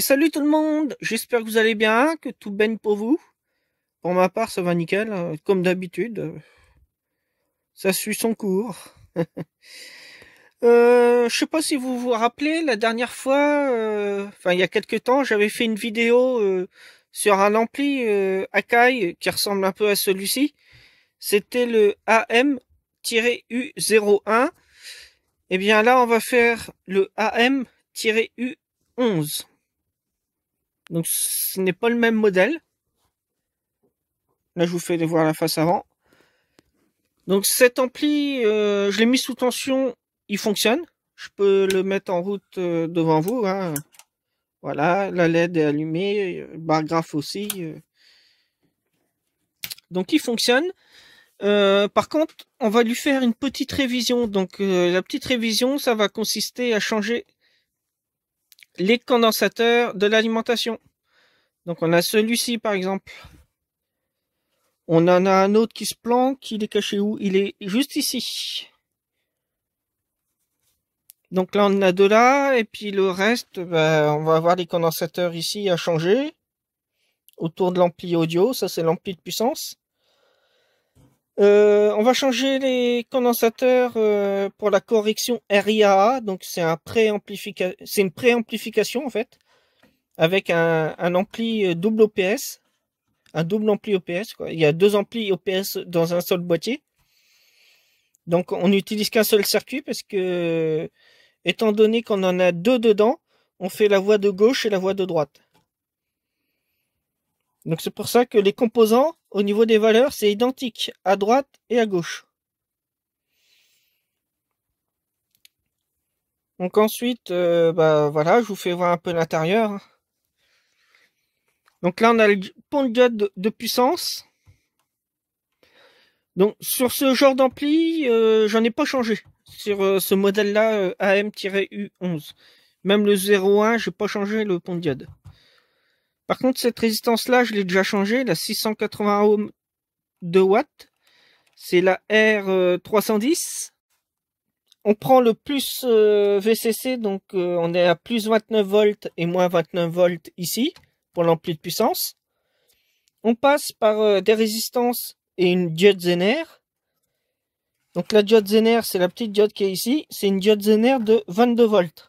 salut tout le monde, j'espère que vous allez bien, que tout baigne pour vous. Pour ma part, ça va nickel, euh, comme d'habitude. Ça suit son cours. euh, je sais pas si vous vous rappelez, la dernière fois, euh, enfin il y a quelques temps, j'avais fait une vidéo euh, sur un ampli Akai qui ressemble un peu à celui-ci. C'était le AM-U01. Et eh bien là, on va faire le AM-U11. Donc ce n'est pas le même modèle. Là, je vous fais voir la face avant. Donc cet ampli, euh, je l'ai mis sous tension, il fonctionne. Je peux le mettre en route euh, devant vous. Hein. Voilà, la LED est allumée, le bar graph aussi. Euh. Donc il fonctionne. par contre, on va lui faire une petite révision. Donc la petite révision, ça va consister à changer les condensateurs de l'alimentation. Donc on a celui-ci par exemple. On en a un autre qui se planque, il est caché où Il est juste ici. Donc là on a deux là, et puis le reste, ben, on va avoir les condensateurs ici à changer. Autour de l'ampli audio, ça c'est l'ampli de puissance. Euh, on va changer les condensateurs euh, pour la correction RIAA, donc c'est un une préamplification en fait, avec un, un, ampli euh, double OPS, un double ampli OPS. Quoi. Il y a deux amplis OPS dans un seul boîtier. Donc on n'utilise qu'un seul circuit parce que, étant donné qu'on en a deux dedans, on fait la voie de gauche et la voie de droite. Donc c'est pour ça que les composants, au niveau des valeurs, c'est identique à droite et à gauche. Donc ensuite, euh, bah, voilà, je vous fais voir un peu l'intérieur. Donc là, on a le pont de diode de puissance. Donc sur ce genre d'ampli, euh, j'en ai pas changé. Sur euh, ce modèle-là, AM-U11. Même le 01, j'ai pas changé le pont de diode. Par contre, cette résistance-là, je l'ai déjà changée, la 680 ohms de watts. C'est la R310. Euh, on prend le plus euh, VCC, donc euh, on est à plus 29 volts et moins 29 volts ici, pour l'ampli de puissance. On passe par des résistances et une diode Zener. Donc la diode Zener, c'est la petite diode qui est ici. C'est une diode Zener de 22 volts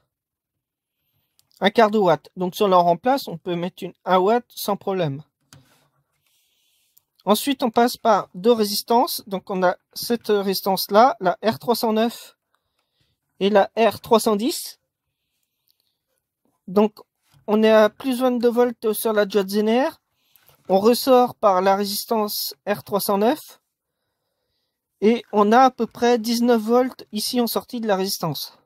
un quart de watt. Donc si on leur remplace, on peut mettre une 1 watt sans problème. Ensuite, on passe par deux résistances. Donc on a cette résistance-là, la R309 et la R310. Donc on est à plus 22 volts sur la Zener. On ressort par la résistance R309. Et on a à peu près 19 volts ici en sortie de la résistance.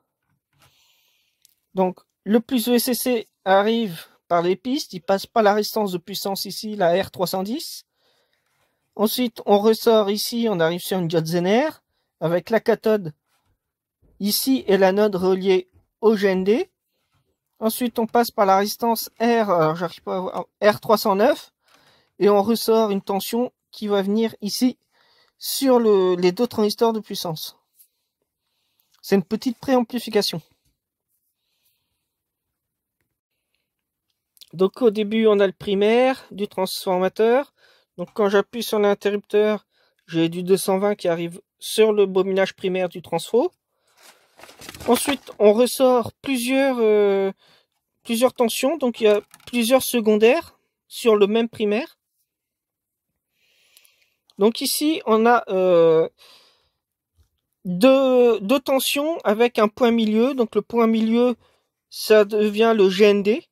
Donc le plus VCC e arrive par les pistes, il passe par la résistance de puissance ici, la R310. Ensuite, on ressort ici, on arrive sur une diode Zener avec la cathode ici et la node reliée au GND. Ensuite, on passe par la résistance R, j'arrive pas R309 et on ressort une tension qui va venir ici sur le, les deux transistors de puissance. C'est une petite préamplification. Donc au début, on a le primaire du transformateur. Donc quand j'appuie sur l'interrupteur, j'ai du 220 qui arrive sur le bobinage primaire du transfo. Ensuite, on ressort plusieurs, euh, plusieurs tensions. Donc il y a plusieurs secondaires sur le même primaire. Donc ici, on a euh, deux, deux tensions avec un point milieu. Donc le point milieu, ça devient le GND.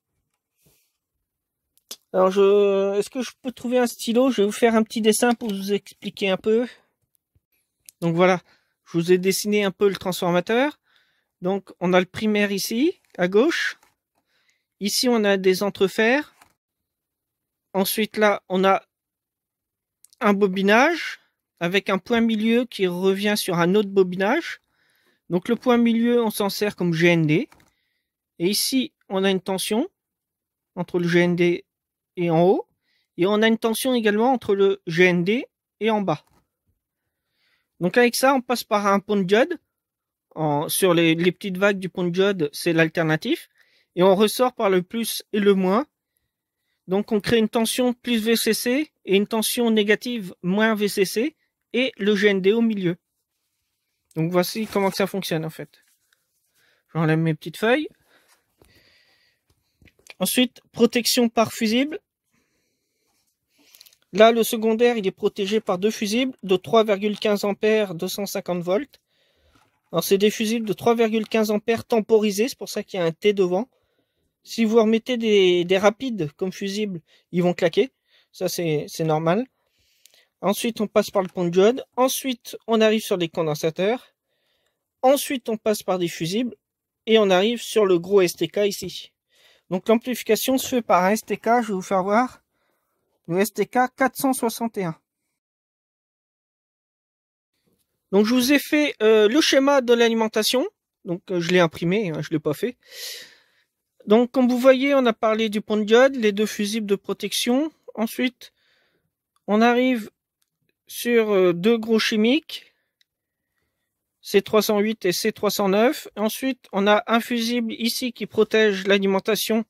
Alors, je, est-ce que je peux trouver un stylo Je vais vous faire un petit dessin pour vous expliquer un peu. Donc voilà, je vous ai dessiné un peu le transformateur. Donc, on a le primaire ici, à gauche. Ici, on a des entrefers. Ensuite, là, on a un bobinage avec un point milieu qui revient sur un autre bobinage. Donc, le point milieu, on s'en sert comme GND. Et ici, on a une tension entre le GND et en haut. Et on a une tension également entre le GND et en bas. Donc avec ça, on passe par un pont de diode. sur les, petites vagues du pont de diode, c'est l'alternatif. Et on ressort par le plus et le moins. Donc on crée une tension plus VCC et une tension négative moins VCC et le GND au milieu. Donc voici comment ça fonctionne en fait. J'enlève mes petites feuilles. Ensuite, protection par fusible. Là, le secondaire, il est protégé par deux fusibles de 3,15 ampères, 250 volts. Alors, c'est des fusibles de 3,15 ampères temporisés, c'est pour ça qu'il y a un T devant. Si vous remettez des, rapides comme fusibles, ils vont claquer. Ça, c'est normal. Ensuite, on passe par le pont de diode. Ensuite, on arrive sur les condensateurs. Ensuite, on passe par des fusibles. Et on arrive sur le gros STK ici. Donc l'amplification se fait par un STK, je vais vous faire voir, le STK 461. Donc je vous ai fait euh, le schéma de l'alimentation, donc euh, je l'ai imprimé, hein, je ne l'ai pas fait. Donc comme vous voyez, on a parlé du pont de diode, les deux fusibles de protection. Ensuite, on arrive sur euh, deux gros chimiques, C308 et C309. Ensuite, on a un fusible ici qui protège l'alimentation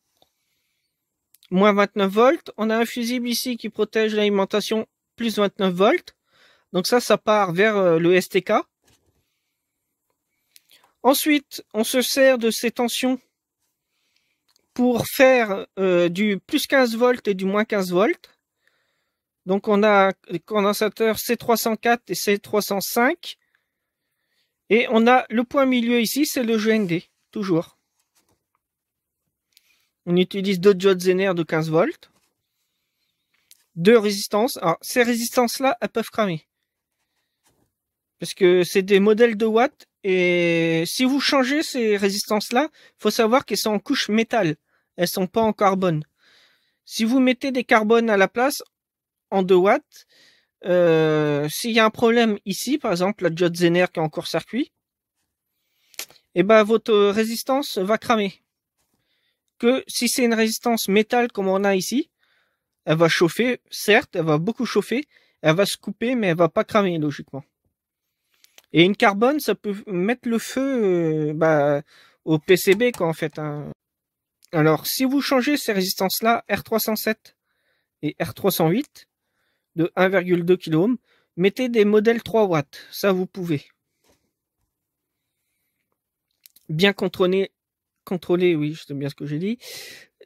moins 29 volts. On a un fusible ici qui protège l'alimentation plus 29 volts. Donc ça, ça part vers euh, le STK. Ensuite, on se sert de ces tensions pour faire euh, du plus 15 volts et du moins 15 volts. Donc on a les condensateurs C304 et C305 et on a le point milieu ici, c'est le GND, toujours. On utilise deux diodes zener de 15 volts. Deux résistances. Alors, ces résistances-là, elles peuvent cramer. Parce que c'est des modèles de watts. Et si vous changez ces résistances-là, faut savoir qu'elles sont en couche métal. Elles sont pas en carbone. Si vous mettez des carbones à la place, en 2 watts, euh, s'il y a un problème ici, par exemple, la diode Zener qui est en court-circuit, eh ben, votre résistance va cramer. Que si c'est une résistance métal comme on a ici, elle va chauffer, certes, elle va beaucoup chauffer, elle va se couper, mais elle va pas cramer, logiquement. Et une carbone, ça peut mettre le feu euh, bah, au PCB, quoi, en fait. Hein. Alors, si vous changez ces résistances-là, R307 et R308, de 1,2 km mettez des modèles 3 watts, ça vous pouvez. Bien contrôler, contrôler oui, je sais bien ce que j'ai dit.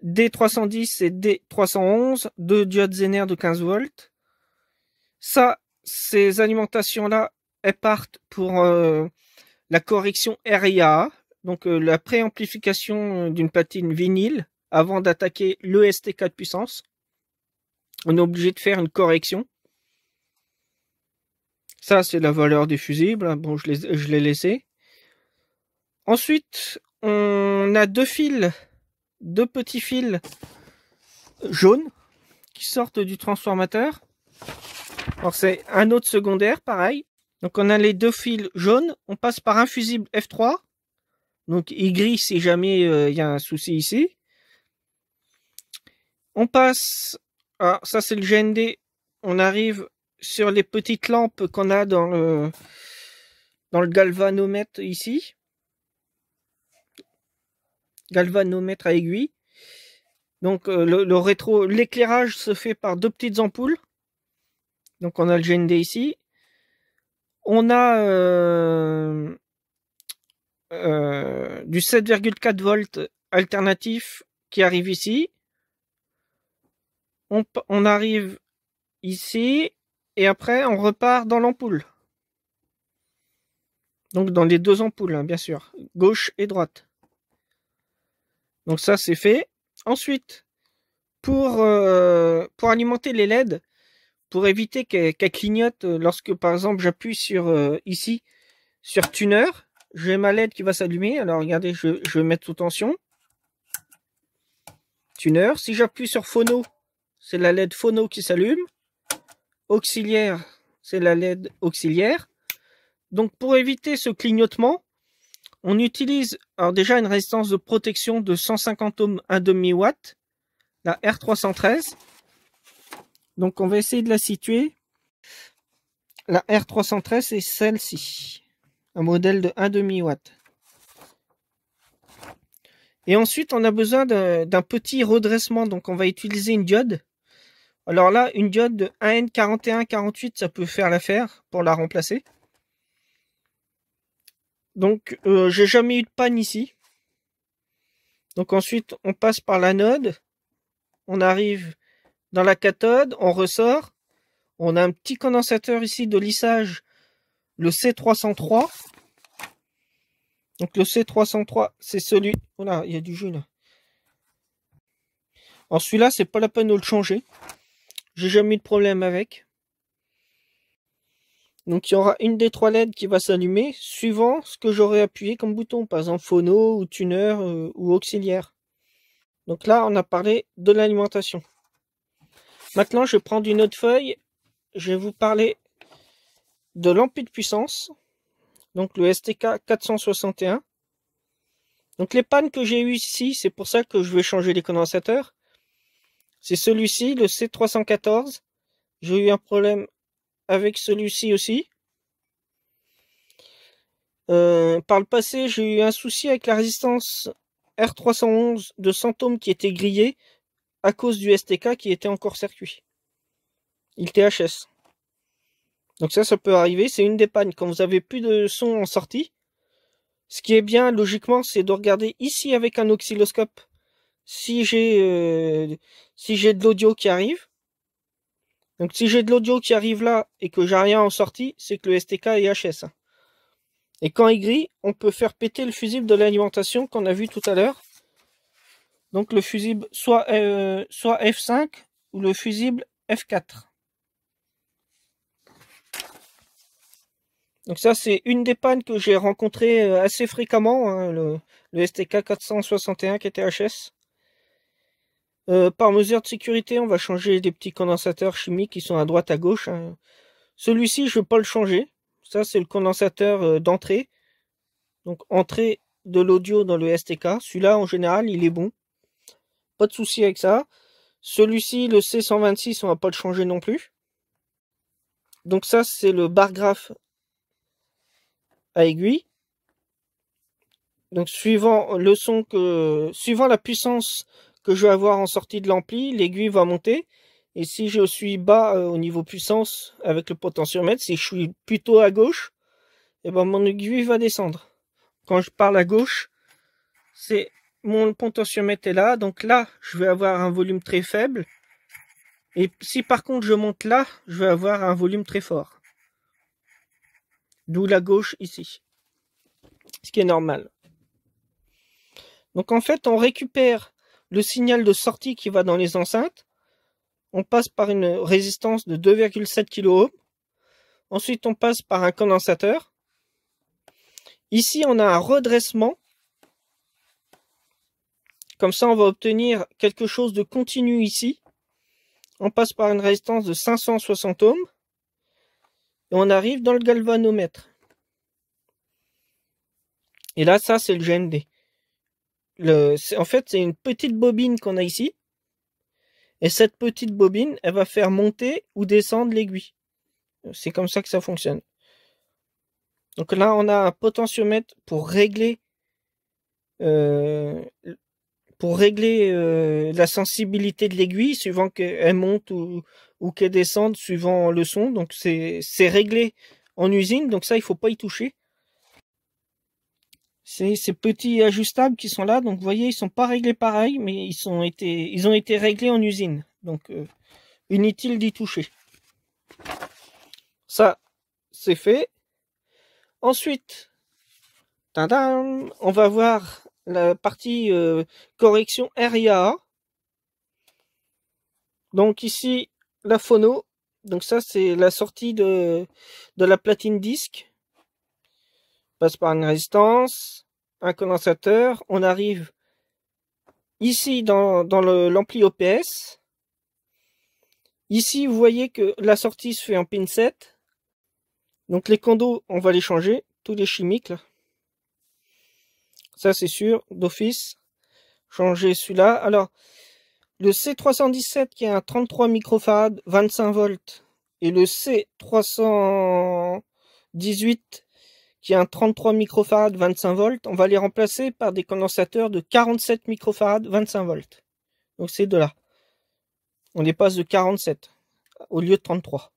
D310 et D311, deux diodes Zener de 15 volts. Ça, ces alimentations-là, elles partent pour euh, la correction RIA, donc euh, la préamplification euh, d'une patine vinyle avant d'attaquer le ST4 puissance on est obligé de faire une correction. Ça, c'est la valeur des fusibles. Hein. Bon, je l'ai laissé. Ensuite, on a deux fils, deux petits fils jaunes qui sortent du transformateur. Alors, c'est un autre secondaire, pareil. Donc, on a les deux fils jaunes. On passe par un fusible F3. Donc, il gris si jamais euh, il y a un souci ici. On passe ah, ça c'est le GND. On arrive sur les petites lampes qu'on a dans le dans le galvanomètre ici. Galvanomètre à aiguille. Donc euh, le, rétro, l'éclairage se fait par deux petites ampoules. Donc on a le GND ici. On a euh, euh, du 7,4 volts alternatif qui arrive ici on, arrive ici et après on repart dans l'ampoule. Donc dans les deux ampoules, hein, bien sûr, gauche et droite. Donc ça c'est fait. Ensuite, pour, euh, pour alimenter les LED, pour éviter qu'elles clignotent euh, lorsque par exemple j'appuie sur euh, ici, sur tuner, j'ai ma LED qui va s'allumer. Alors regardez, je, je vais mettre sous tension. Tuner. Si j'appuie sur phono, c'est la LED phono qui s'allume. Auxiliaire, c'est la LED auxiliaire. Donc pour éviter ce clignotement, on utilise alors déjà une résistance de protection de 150 ohms 1,5 watt, la R313. Donc on va essayer de la situer. La R313 c'est celle-ci, un modèle de 1,5 watt. Et ensuite, on a besoin d'un petit redressement. Donc, on va utiliser une diode alors là, une diode de 1N4148, ça peut faire l'affaire pour la remplacer. Donc, euh, j'ai jamais eu de panne ici. Donc ensuite, on passe par l'anode. On arrive dans la cathode, on ressort. On a un petit condensateur ici de lissage, le C303. Donc le C303, c'est celui... Voilà, il y a du jus là. Alors celui-là, c'est pas la peine de le changer. J'ai jamais eu de problème avec. Donc il y aura une des trois LED qui va s'allumer suivant ce que j'aurai appuyé comme bouton, par exemple phono ou tuneur euh, ou auxiliaire. Donc là, on a parlé de l'alimentation. Maintenant, je prends prendre une autre feuille. Je vais vous parler de l'ampoule de puissance, donc le STK 461. Donc les pannes que j'ai eues ici, c'est pour ça que je vais changer les condensateurs. C'est celui-ci, le C314. J'ai eu un problème avec celui-ci aussi. Euh, par le passé, j'ai eu un souci avec la résistance R311 de Santome qui était grillée à cause du STK qui était encore circuit. Il THS. Donc ça, ça peut arriver. C'est une des pannes. Quand vous avez plus de son en sortie, ce qui est bien, logiquement, c'est de regarder ici avec un oscilloscope si j'ai euh, si j'ai de l'audio qui arrive. Donc si j'ai de l'audio qui arrive là et que j'ai rien en sortie, c'est que le STK est HS. Et quand il grille, on peut faire péter le fusible de l'alimentation qu'on a vu tout à l'heure. Donc le fusible soit, euh, soit F5 ou le fusible F4. Donc ça, c'est une des pannes que j'ai rencontrées euh, assez fréquemment, hein, le STK 461 qui était HS. Euh, par mesure de sécurité, on va changer des petits condensateurs chimiques qui sont à droite à gauche. Hein. Celui-ci, je ne vais pas le changer. Ça, c'est le condensateur euh, d'entrée. Donc, entrée de l'audio dans le STK. Celui-là, en général, il est bon. Pas de souci avec ça. Celui-ci, le C126, on va pas le changer non plus. Donc ça, c'est le bar graphe à aiguille. Donc suivant le son que, suivant la puissance que je vais avoir en sortie de l'ampli, l'aiguille va monter. Et si je suis bas euh, au niveau puissance avec le potentiomètre, si je suis plutôt à gauche, et eh ben mon aiguille va descendre. Quand je parle à gauche, c'est mon potentiomètre est là, donc là je vais avoir un volume très faible. Et si par contre je monte là, je vais avoir un volume très fort. D'où la gauche ici. Ce qui est normal. Donc en fait, on récupère le signal de sortie qui va dans les enceintes, on passe par une résistance de 2,7 kOhm. Ensuite, on passe par un condensateur. Ici, on a un redressement. Comme ça, on va obtenir quelque chose de continu ici. On passe par une résistance de 560 ohms. Et on arrive dans le galvanomètre. Et là, ça, c'est le GND en fait, c'est une petite bobine qu'on a ici. Et cette petite bobine, elle va faire monter ou descendre l'aiguille. C'est comme ça que ça fonctionne. Donc là, on a un potentiomètre pour régler, euh, pour régler euh, la sensibilité de l'aiguille suivant qu'elle monte ou, qu'elle descende suivant le son. Donc c'est réglé en usine. Donc ça, il faut pas y toucher ces petits ajustables qui sont là. Donc, vous voyez, ils sont pas réglés pareil, mais ils, sont été, ils ont été réglés en usine. Donc, euh, inutile d'y toucher. Ça, c'est fait. Ensuite, on va voir la partie euh, correction RIA. Donc ici, la phono. Donc ça, c'est la sortie de, de la platine disque passe par une résistance, un condensateur, on arrive ici dans, dans l'ampli OPS. Ici, vous voyez que la sortie se fait en pin 7. Donc les condos, on va les changer, tous les chimiques là. Ça c'est sûr, d'office. Changer celui-là. Alors, le C317 qui est un 33 microfarad 25 volts, et le C318 qui un 33 microfarad 25 volts, on va les remplacer par des condensateurs de 47 microfarads 25 volts. Donc c'est de là On dépasse de 47 au lieu de 33.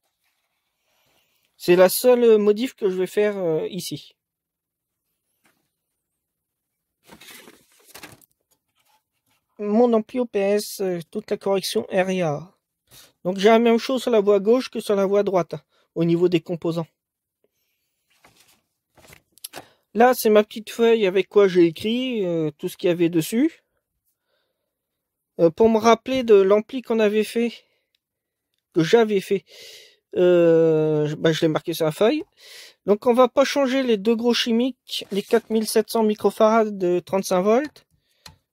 C'est la seule modif que je vais faire euh, ici. Mon ampli OPS, euh, toute la correction RIA. Donc j'ai la même chose sur la voie gauche que sur la voie droite, au niveau des composants. Là, c'est ma petite feuille avec quoi j'ai écrit euh, tout ce qu'il y avait dessus. Euh, pour me rappeler de l'ampli qu'on avait fait, que j'avais fait, euh, bah, je l'ai marqué sur la feuille. Donc on va pas changer les deux gros chimiques, les 4700 microfarades de 35 volts.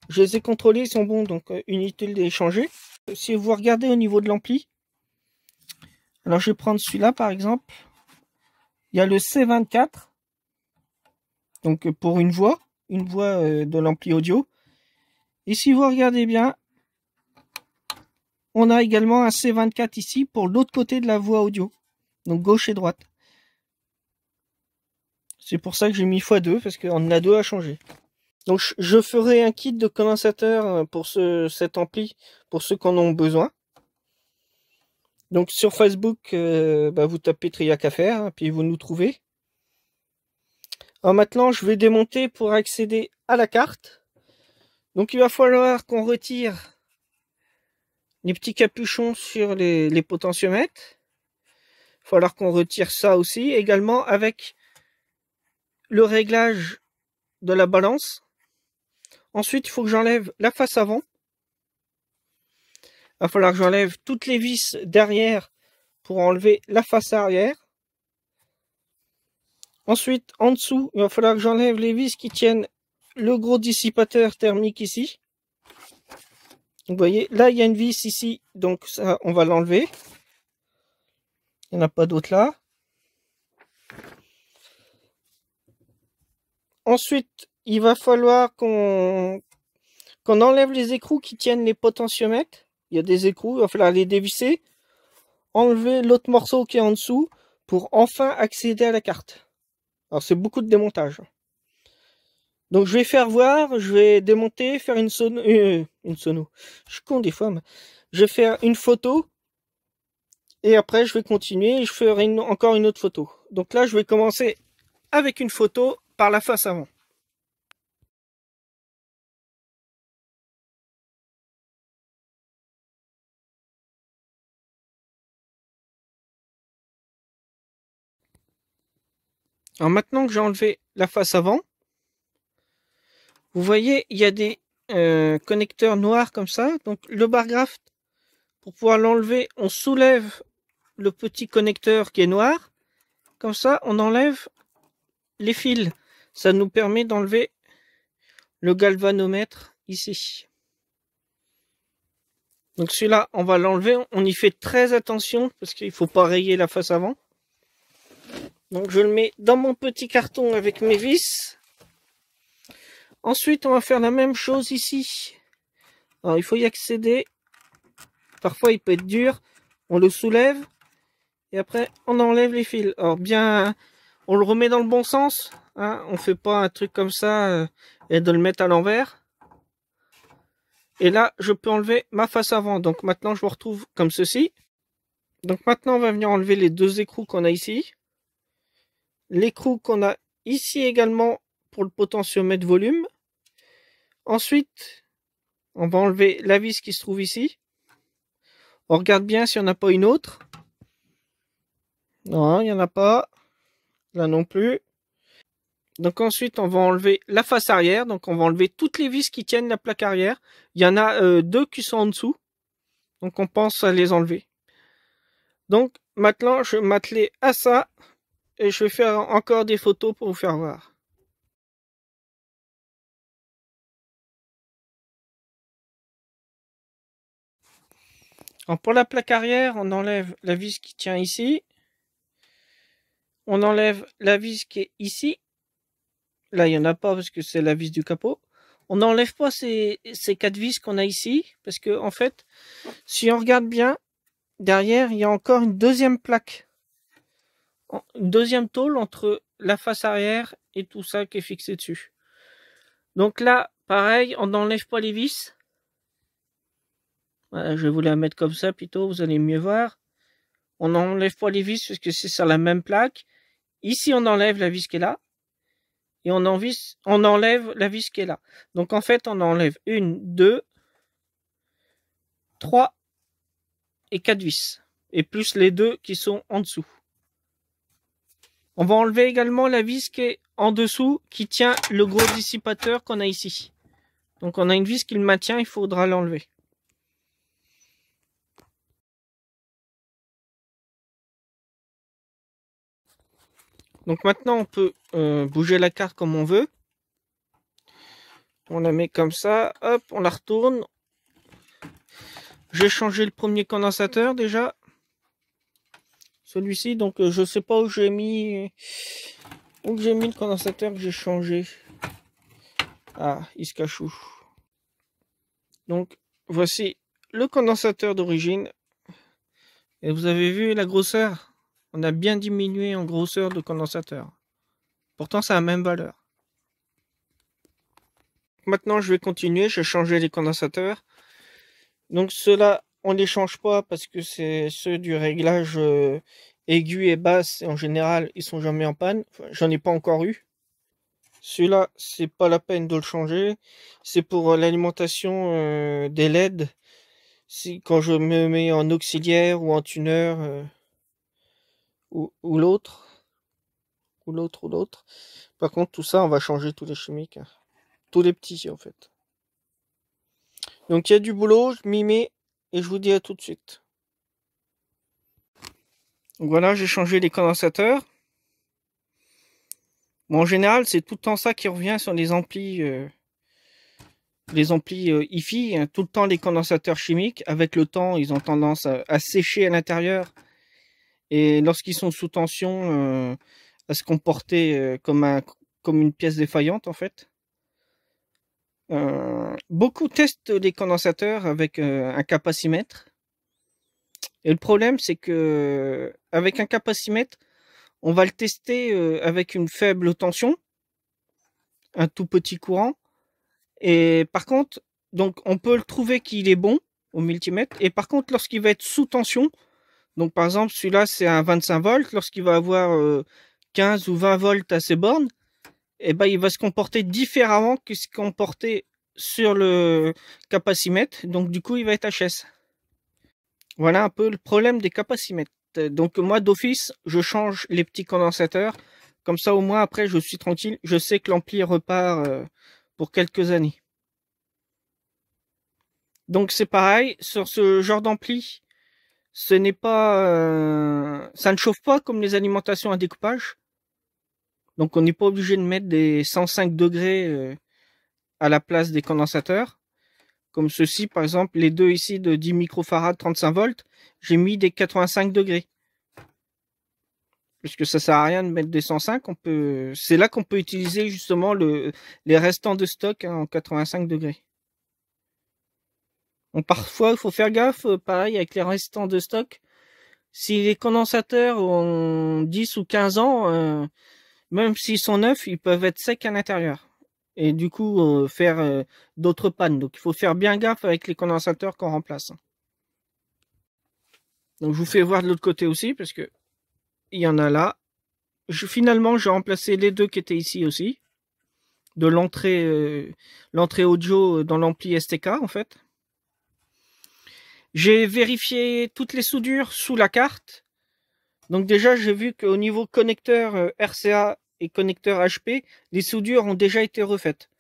Je les ai contrôlés, ils sont bons, donc inutile de les changer. Si vous regardez au niveau de l'ampli, alors je vais prendre celui-là par exemple. Il y a le C24 donc euh, pour une voix, une voix euh, de l'ampli audio. Et si vous regardez bien, on a également un C24 ici pour l'autre côté de la voix audio, donc gauche et droite. C'est pour ça que j'ai mis x2, parce qu'on a deux à changer. Donc je ferai un kit de condensateur euh, pour ce, cet ampli, pour ceux qui en ont besoin. Donc sur Facebook, bah, vous tapez Triac à faire, hein, puis vous nous trouvez. Euh, maintenant, je vais démonter pour accéder à la carte. Donc il va falloir qu'on retire les petits capuchons sur les, les potentiomètres. Il va falloir qu'on retire ça aussi, également avec le réglage de la balance. Ensuite, il faut que j'enlève la face avant. Il va falloir que j'enlève toutes les vis derrière pour enlever la face arrière. Ensuite, en dessous, il va falloir que j'enlève les vis qui tiennent le gros dissipateur thermique ici. Vous voyez, là, il y a une vis ici, donc ça, on va l'enlever. Il n'y en a pas d'autre là. Ensuite, il va falloir qu'on enlève les écrous qui tiennent les potentiomètres. Il y a des écrous, il va falloir les dévisser. Enlever l'autre morceau qui est en dessous pour enfin accéder à la carte. Alors c'est beaucoup de démontage. Donc je vais faire voir, je vais démonter, faire une sono, euh, une sono. Je compte des fois, mais je vais faire une photo et après je vais continuer, je ferai encore une autre photo. Donc là je vais commencer avec une photo par la face avant. Alors maintenant que j'ai enlevé la face avant, vous voyez, il y a des euh, connecteurs noirs comme ça. Donc le bar graft, pour pouvoir l'enlever, on soulève le petit connecteur qui est noir. Comme ça, on enlève les fils. Ça nous permet d'enlever le galvanomètre ici. Donc celui-là, on va l'enlever. On y fait très attention parce qu'il ne faut pas rayer la face avant. Donc je le mets dans mon petit carton avec mes vis. Ensuite, on va faire la même chose ici. Alors, il faut y accéder. Parfois, il peut être dur. On le soulève. Et après, on enlève les fils. Alors, bien, on le remet dans le bon sens. Hein. On fait pas un truc comme ça euh, et de le mettre à l'envers. Et là, je peux enlever ma face avant. Donc maintenant, je vous retrouve comme ceci. Donc maintenant, on va venir enlever les deux écrous qu'on a ici l'écrou qu'on a ici également pour le potentiomètre volume. Ensuite, on va enlever la vis qui se trouve ici. On regarde bien si on n'a pas une autre. Non, il n'y en a pas. Là non plus. Donc ensuite, on va enlever la face arrière. Donc on va enlever toutes les vis qui tiennent la plaque arrière. Il y en a euh, deux qui sont en dessous. Donc on pense à les enlever. Donc maintenant, je vais m'atteler à ça et je vais faire encore des photos pour vous faire voir. Alors pour la plaque arrière, on enlève la vis qui tient ici. On enlève la vis qui est ici. Là, il n'y en a pas parce que c'est la vis du capot. On n'enlève pas ces, ces, quatre vis qu'on a ici parce que en fait, si on regarde bien, derrière, il y a encore une deuxième plaque une deuxième tôle entre la face arrière et tout ça qui est fixé dessus. Donc là, pareil, on n'enlève pas les vis. je voulais la mettre comme ça plutôt, vous allez mieux voir. On n'enlève pas les vis parce que c'est sur la même plaque. Ici, on enlève la vis qui est là. Et on, en on enlève la vis qui est là. Donc en fait, on enlève une, deux, trois et quatre vis. Et plus les deux qui sont en dessous. On va enlever également la vis qui est en dessous, qui tient le gros dissipateur qu'on a ici. Donc on a une vis qui le maintient, il faudra l'enlever. Donc maintenant on peut euh, bouger la carte comme on veut. On la met comme ça, hop, on la retourne. J'ai changé le premier condensateur déjà celui-ci. Donc, euh, je sais pas où j'ai mis, où j'ai mis le condensateur que j'ai changé. Ah, il se Donc, voici le condensateur d'origine. Et vous avez vu la grosseur On a bien diminué en grosseur de condensateur. Pourtant, c'est la même valeur. Maintenant, je vais continuer. vais changer les condensateurs. Donc, cela on les change pas parce que c'est ceux du réglage euh, aigu et basse et en général ils sont jamais en panne. J'en ai pas encore eu. Celui-là, c'est pas la peine de le changer. C'est pour euh, l'alimentation euh, des LED. Si, quand je me mets en auxiliaire ou en tuneur ou, l'autre. Ou l'autre ou l'autre. Par contre, tout ça, on va changer tous les chimiques. Hein. Tous les petits en fait. Donc il y a du boulot, je m'y mets et je vous dis à tout de suite. voilà, j'ai changé les condensateurs. en général, c'est tout le temps ça qui revient sur les amplis, euh, les amplis euh, IFI. Hein, tout le temps les condensateurs chimiques. Avec le temps, ils ont tendance à, sécher à l'intérieur. Et lorsqu'ils sont sous tension, euh, à se comporter comme, un, comme une pièce défaillante, en fait. Euh, beaucoup testent les condensateurs avec euh, un capacimètre. Et le problème, c'est que avec un capacimètre, on va le tester euh, avec une faible tension, un tout petit courant. Et par contre, donc on peut le trouver qu'il est bon au multimètre. Et par contre, lorsqu'il va être sous tension, donc par exemple celui-là c'est un 25 volts, lorsqu'il va avoir 15 ou 20 volts à ses bornes, eh ben, il va se comporter différemment que ce qu'on portait sur le capacimètre. Donc, du coup, il va être HS. Voilà un peu le problème des capacimètres. Donc, moi, d'office, je change les petits condensateurs. Comme ça, au moins, après, je suis tranquille. Je sais que l'ampli repart euh, pour quelques années. Donc, c'est pareil. Sur ce genre d'ampli, ce n'est pas, euh, ça ne chauffe pas comme les alimentations à découpage. Donc on n'est pas obligé de mettre des 105 degrés euh, à la place des condensateurs. Comme ceci, par exemple, les deux ici de 10 microfarads 35 volts, j'ai mis des 85 degrés. Puisque ça sert à rien de mettre des 105, on peut, c'est là qu'on peut utiliser justement le, les restants de stock hein, en 85 degrés. parfois, il faut faire gaffe, euh, pareil, avec les restants de stock. Si les condensateurs ont 10 ou 15 ans, euh, même s'ils sont neufs, ils peuvent être secs à l'intérieur. Et du coup, euh, faire euh, d'autres pannes. Donc, il faut faire bien gaffe avec les condensateurs qu'on remplace. Donc, je vous fais voir de l'autre côté aussi, parce que il y en a là. Je, finalement, j'ai remplacé les deux qui étaient ici aussi. De l'entrée, euh, l'entrée audio dans l'ampli STK, en fait. J'ai vérifié toutes les soudures sous la carte donc déjà, j'ai vu qu'au niveau connecteur euh, RCA et connecteur HP, les soudures ont déjà été refaites.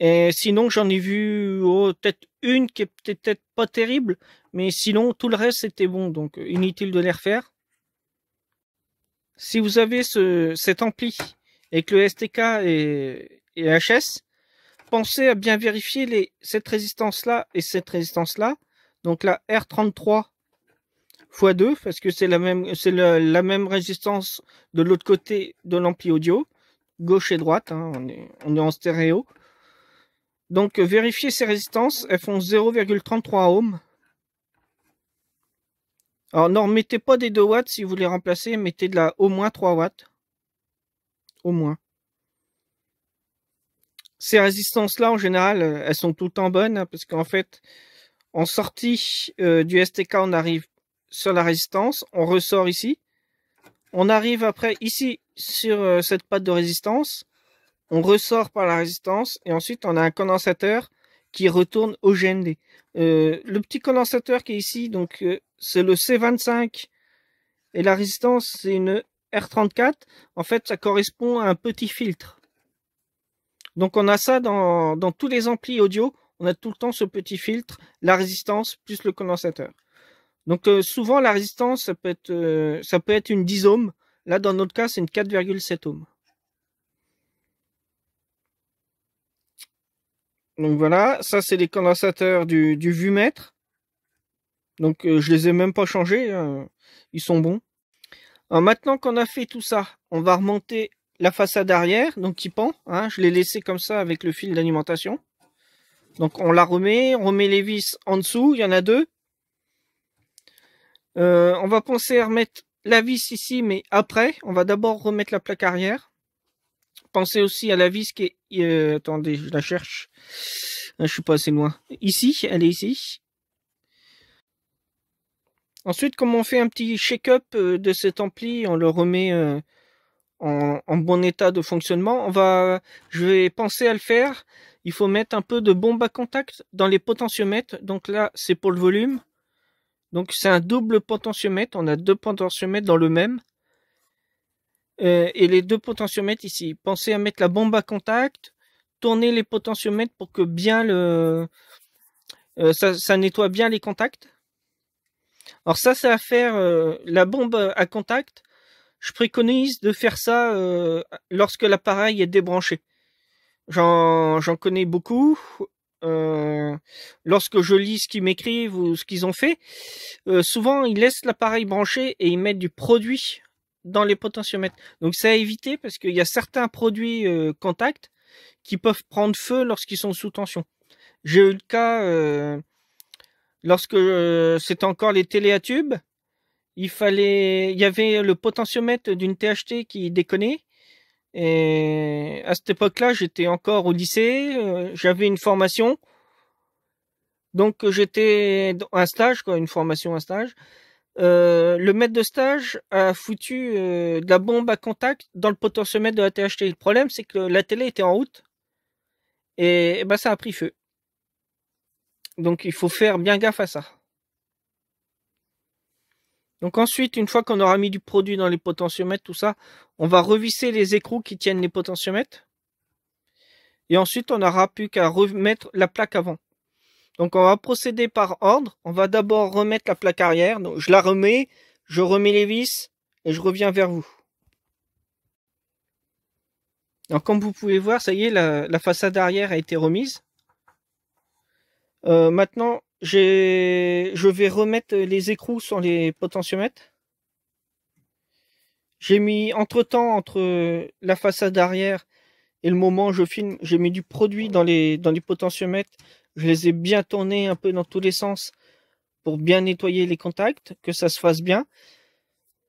Et sinon, j'en ai vu oh, peut-être une qui est peut-être pas terrible, mais sinon, tout le reste était bon, donc euh, inutile de les refaire. Si vous avez ce, cet ampli avec le STK et HS, pensez à bien vérifier les, cette résistance-là et cette résistance-là. Donc la R33 fois 2 parce que c'est la même c'est la même résistance de l'autre côté de l'ampli audio, gauche et droite, hein, on, est, on, est, en stéréo. Donc vérifiez ces résistances, elles font 0,33 ohms. Alors non mettez pas des 2 watts si vous les remplacez, mettez de la au moins 3 watts. Au moins. Ces résistances-là, en général, elles sont tout le temps bonnes, hein, parce qu'en fait, en sortie euh, du STK, on arrive sur la résistance, on ressort ici, on arrive après ici sur euh, cette patte de résistance, on ressort par la résistance et ensuite on a un condensateur qui retourne au GND. Euh, le petit condensateur qui est ici, donc euh, c'est le C25 et la résistance c'est une R34. En fait, ça correspond à un petit filtre. Donc on a ça dans tous les amplis audio, on a tout le temps ce petit filtre, la résistance plus le condensateur. Donc euh, souvent la résistance, ça peut être, euh, ça peut être une 10 ohms. Là, dans notre cas, c'est une 4,7 ohms. Donc voilà, ça c'est les condensateurs du, du vumètre. Donc euh, je les ai même pas changés, hein. ils sont bons. maintenant qu'on a fait tout ça, on va remonter la façade arrière, donc qui pend. Hein, je l'ai laissé comme ça avec le fil d'alimentation. Donc on la remet, on remet les vis en dessous, il y en a deux. Euh, on va penser à remettre la vis ici, mais après, on va d'abord remettre la plaque arrière. Pensez aussi à la vis qui est... Euh, attendez, je la cherche. Ah, je suis pas assez loin. Ici, elle est ici. Ensuite, comme on fait un petit shake-up euh, de cet ampli, on le remet en, en, bon état de fonctionnement. On va, je vais penser à le faire. Il faut mettre un peu de bombe à contact dans les potentiomètres. Donc là, c'est pour le volume. Donc c'est un double potentiomètre. On a deux potentiomètres dans le même. Euh, et les deux potentiomètres ici. Pensez à mettre la bombe à contact, tourner les potentiomètres pour que bien le euh, ça, nettoie bien les contacts. Alors ça, c'est à faire euh, la bombe à contact. Je préconise de faire ça lorsque l'appareil est débranché. J'en connais beaucoup. Euh, lorsque je lis ce qu'ils m'écrivent ou ce qu'ils ont fait, euh, souvent ils laissent l'appareil branché et ils mettent du produit dans les potentiomètres. Donc ça a éviter parce qu'il y a certains produits euh, contacts qui peuvent prendre feu lorsqu'ils sont sous tension. J'ai eu le cas lorsque c'était encore les télé à tubes, il fallait, il y avait le potentiomètre d'une THT qui déconnait et à cette époque-là, j'étais encore au lycée, euh, j'avais une formation. Donc j'étais dans un stage, quoi, une formation, un stage. Euh, le maître de stage a foutu euh, de la bombe à contact dans le potentiomètre de la THT. Le problème, c'est que la télé était en route et, et eh ben, ça a pris feu. Donc il faut faire bien gaffe à ça. Donc ensuite, une fois qu'on aura mis du produit dans les potentiomètres, tout ça, on va revisser les écrous qui tiennent les potentiomètres. Et ensuite, on n'aura plus qu'à remettre la plaque avant. Donc on va procéder par ordre. On va d'abord remettre la plaque arrière. Donc je la remets, je remets les vis et je reviens vers vous. Alors comme vous pouvez voir, ça y est, la, façade arrière a été remise. Euh, maintenant, je vais remettre les écrous sur les potentiomètres. J'ai mis entre temps entre la façade arrière et le moment où je filme, j'ai mis du produit dans les dans potentiomètres. Je les ai bien tournés un peu dans tous les sens pour bien nettoyer les contacts, que ça se fasse bien.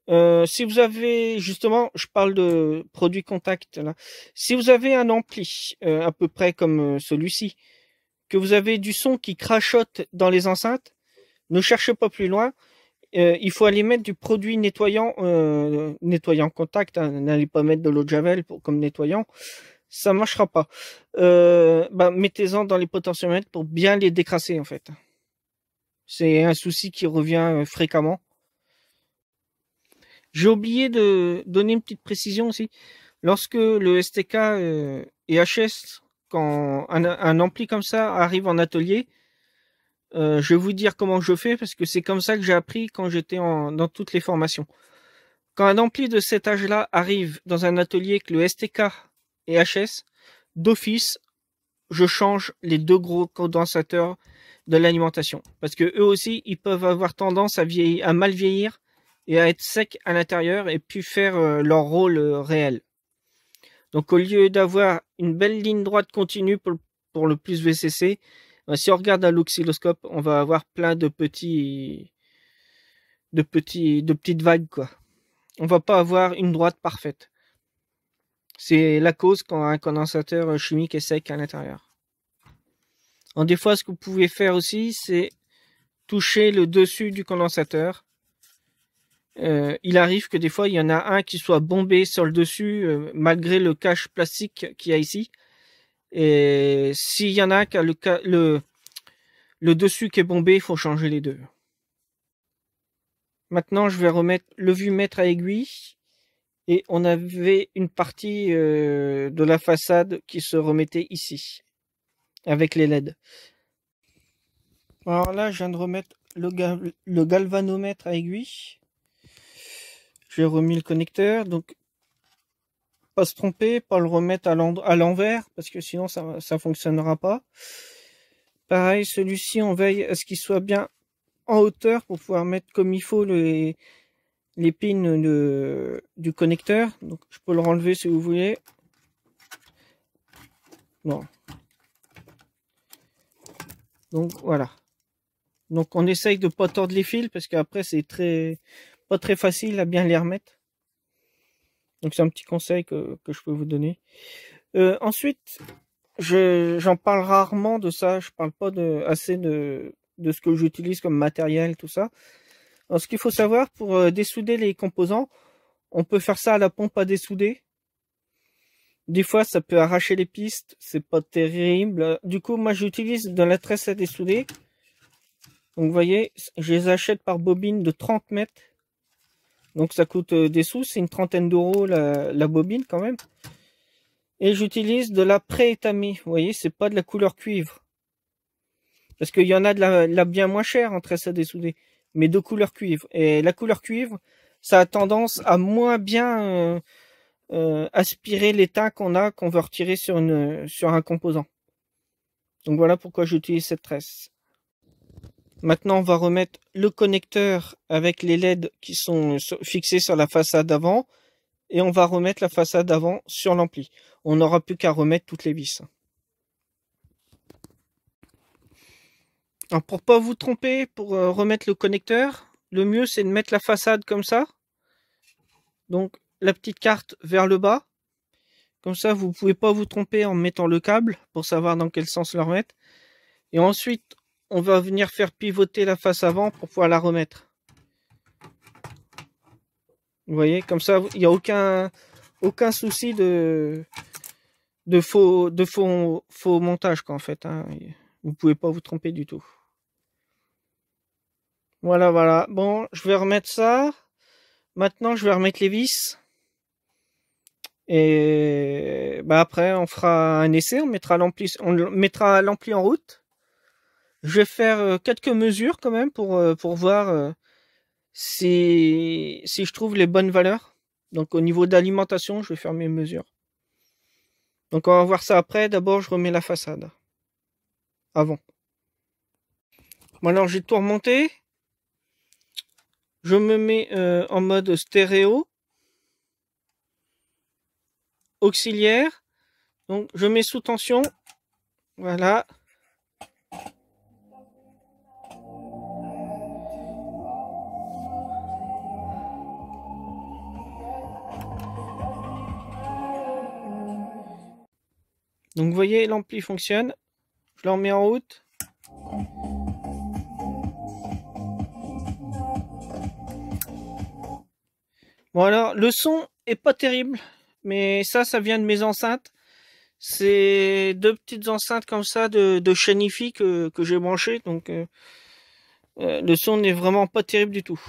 Euh, si vous avez justement, je parle de produit contact Si vous avez un ampli euh, à peu près comme euh, celui-ci, que vous avez du son qui crachote dans les enceintes, ne cherchez pas plus loin. Euh, il faut aller mettre du produit nettoyant, euh, nettoyant contact. Hein. N'allez pas mettre de l'eau de javel pour, comme nettoyant, ça marchera pas. Euh, bah, mettez-en dans les potentiomètres pour bien les décrasser en fait. C'est un souci qui revient euh, fréquemment. J'ai oublié de donner une petite précision aussi. Lorsque le STK et HS quand un, ampli comme ça arrive en atelier, euh, je vais vous dire comment je fais parce que c'est comme ça que j'ai appris quand j'étais dans toutes les formations. Quand un ampli de cet âge-là arrive dans un atelier que le STK et HS, d'office, je change les deux gros condensateurs de l'alimentation parce que eux aussi, ils peuvent avoir tendance à, à mal vieillir et à être secs à l'intérieur et puis faire euh, leur rôle euh, réel. Donc au lieu d'avoir une belle ligne droite continue pour, le plus VCC, euh, si on regarde à l'oscilloscope, on va avoir plein de petits de petits de petites vagues quoi. On va pas avoir une droite parfaite. C'est la cause quand un condensateur chimique est sec à l'intérieur. En des fois, ce que vous pouvez faire aussi, c'est toucher le dessus du condensateur euh, il arrive que des fois, il y en a un qui soit bombé sur le dessus, euh, malgré le cache plastique qu'il y a ici. Et s'il y en a un le, le, dessus qui est bombé, il faut changer les deux. Maintenant, je vais remettre le vue-mètre à aiguille. Et on avait une partie euh, de la façade qui se remettait ici, avec les LED. Alors là, je viens de remettre le galvanomètre à aiguille remis le connecteur, donc pas se tromper, pas le remettre à l'envers, parce que sinon ça ça fonctionnera pas. Pareil, celui-ci, on veille à ce qu'il soit bien en hauteur pour pouvoir mettre comme il faut les, les pins de, du connecteur. Donc je peux le renlever si vous voulez. Non. Donc voilà. Donc on essaye de pas tordre les fils parce qu'après c'est très pas très facile à bien les remettre. Donc c'est un petit conseil que, que, je peux vous donner. Euh, ensuite, j'en parle rarement de ça, je parle pas de, assez de, de ce que j'utilise comme matériel, tout ça. Alors ce qu'il faut savoir pour euh, dessouder les composants, on peut faire ça à la pompe à dessouder. Des fois, ça peut arracher les pistes, c'est pas terrible. Du coup, moi, j'utilise de la tresse à dessouder. Donc, vous voyez, je les achète par bobine de 30 mètres. Donc ça coûte euh, des sous, c'est une trentaine d'euros la, bobine quand même. Et j'utilise de la pré-étamée, vous voyez, c'est pas de la couleur cuivre. Parce qu'il y en a de la, la, bien moins chère en hein, tresse à dessouder, mais de couleur cuivre. Et la couleur cuivre, ça a tendance à moins bien euh, euh, aspirer l'état qu'on a, qu'on veut retirer sur, une, sur un composant. Donc voilà pourquoi j'utilise cette tresse. Maintenant, on va remettre le connecteur avec les LED qui sont fixés sur la façade avant et on va remettre la façade avant sur l'ampli. On n'aura plus qu'à remettre toutes les vis. Alors pour pas vous tromper, pour euh, remettre le connecteur, le mieux c'est de mettre la façade comme ça. Donc la petite carte vers le bas. Comme ça, vous ne pouvez pas vous tromper en mettant le câble pour savoir dans quel sens le remettre. Et ensuite, on va venir faire pivoter la face avant pour pouvoir la remettre. Vous voyez, comme ça, il n'y a aucun, aucun souci de, de, faux, de faux, faux montage, qu'en fait. Hein. Vous ne pouvez pas vous tromper du tout. Voilà, voilà. Bon, je vais remettre ça. Maintenant, je vais remettre les vis. Et bah, après, on fera un essai. On mettra l'ampli, on mettra l'ampli en route. Je vais faire euh, quelques mesures quand même pour, euh, pour voir euh, si, si je trouve les bonnes valeurs. Donc au niveau d'alimentation, je vais faire mes mesures. Donc on va voir ça après. D'abord, je remets la façade. Avant. Bon alors j'ai tout remonté. Je me mets en mode stéréo. Auxiliaire. Donc je mets sous tension. Voilà. Donc vous voyez, l'ampli fonctionne. Je le mets en route. Bon alors, le son est pas terrible, mais ça, ça vient de mes enceintes. C'est deux petites enceintes comme ça de, de que, j'ai branchées, donc euh, euh, le son n'est vraiment pas terrible du tout.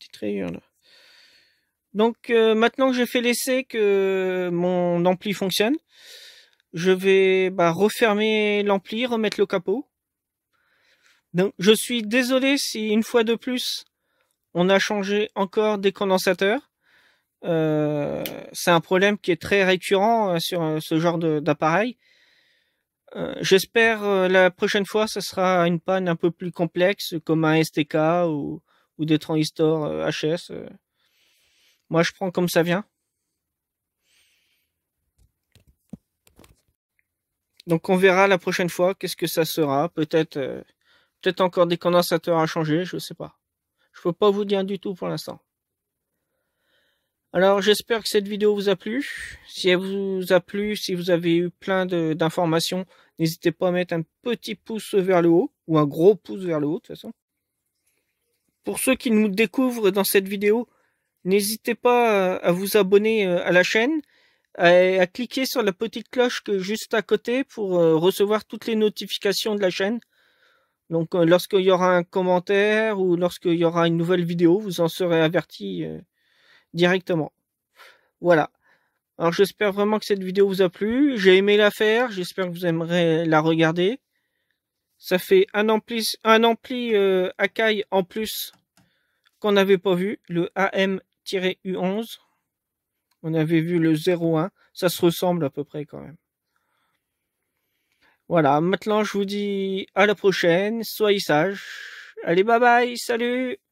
Petite rayure là. Donc euh, maintenant que j'ai fait l'essai que mon ampli fonctionne, je vais bah, refermer l'ampli, remettre le capot. Donc, je suis désolé si une fois de plus, on a changé encore des condensateurs. Euh, c'est un problème qui est très récurrent euh, sur euh, ce genre d'appareil. J'espère la prochaine fois, ce sera une panne un peu plus complexe, comme un STK ou, ou des transistors HS. Moi, je prends comme ça vient. Donc on verra la prochaine fois qu'est-ce que ça sera. Peut-être euh, peut-être encore des condensateurs à changer, je ne sais pas. Je peux pas vous dire du tout pour l'instant. Alors j'espère que cette vidéo vous a plu. Si elle vous a plu, si vous avez eu plein d'informations, n'hésitez pas à mettre un petit pouce vers le haut ou un gros pouce vers le haut de toute façon. Pour ceux qui nous découvrent dans cette vidéo, n'hésitez pas à vous abonner euh, à la chaîne à cliquer sur la petite cloche que juste à côté pour euh, recevoir toutes les notifications de la chaîne. Donc euh, lorsqu'il y aura un commentaire ou lorsqu'il y aura une nouvelle vidéo, vous en serez averti euh, directement. Voilà. Alors j'espère vraiment que cette vidéo vous a plu. J'ai aimé la faire, j'espère que vous aimerez la regarder. Ça fait un ampli, un ampli Akai en plus qu'on n'avait pas vu, le AM-U11. On avait vu le 01. Ça se ressemble à peu près quand même. Voilà, maintenant je vous dis à la prochaine. Soyez sages. Allez, bye bye, salut